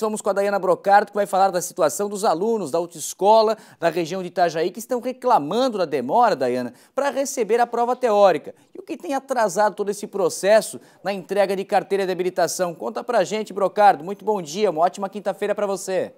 Vamos com a Dayana Brocardo, que vai falar da situação dos alunos da autoescola da região de Itajaí, que estão reclamando da demora, Dayana, para receber a prova teórica. E o que tem atrasado todo esse processo na entrega de carteira de habilitação? Conta pra gente, Brocardo. Muito bom dia, uma ótima quinta-feira para você.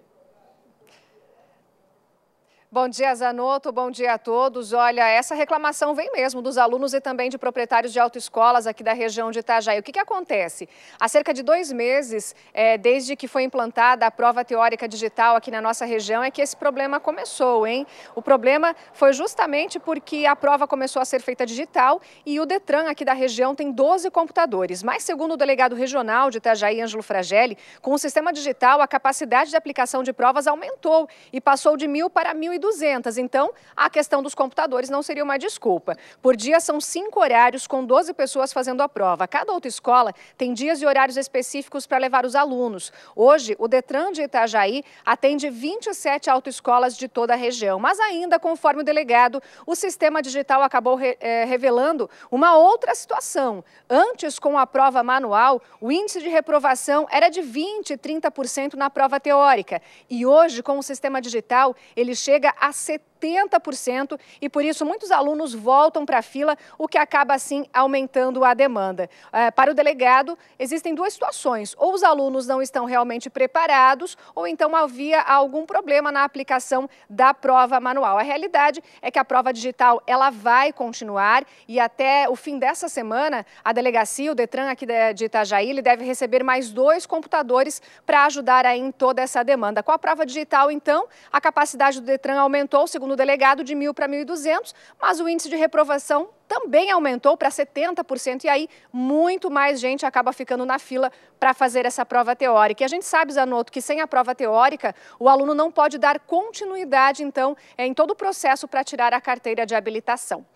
Bom dia, Zanotto. Bom dia a todos. Olha, essa reclamação vem mesmo dos alunos e também de proprietários de autoescolas aqui da região de Itajaí. O que, que acontece? Há cerca de dois meses, é, desde que foi implantada a prova teórica digital aqui na nossa região, é que esse problema começou, hein? O problema foi justamente porque a prova começou a ser feita digital e o Detran aqui da região tem 12 computadores. Mas, segundo o delegado regional de Itajaí, Ângelo Fragelli, com o sistema digital, a capacidade de aplicação de provas aumentou e passou de mil para mil 1.200. Então, a questão dos computadores não seria uma desculpa. Por dia, são cinco horários com 12 pessoas fazendo a prova. Cada autoescola tem dias e horários específicos para levar os alunos. Hoje, o Detran de Itajaí atende 27 autoescolas de toda a região. Mas ainda, conforme o delegado, o sistema digital acabou re, é, revelando uma outra situação. Antes, com a prova manual, o índice de reprovação era de 20%, 30% na prova teórica. E hoje, com o sistema digital, ele chega chega a 70% e por isso muitos alunos voltam para a fila, o que acaba assim aumentando a demanda. É, para o delegado, existem duas situações: ou os alunos não estão realmente preparados, ou então havia algum problema na aplicação da prova manual. A realidade é que a prova digital ela vai continuar e até o fim dessa semana a delegacia, o Detran aqui de Itajaí, ele deve receber mais dois computadores para ajudar aí em toda essa demanda. Com a prova digital, então, a capacidade do Detran aumentou, segundo no delegado de 1.000 para 1.200, mas o índice de reprovação também aumentou para 70%, e aí muito mais gente acaba ficando na fila para fazer essa prova teórica. E a gente sabe, Zanotto, que sem a prova teórica, o aluno não pode dar continuidade, então, em todo o processo para tirar a carteira de habilitação.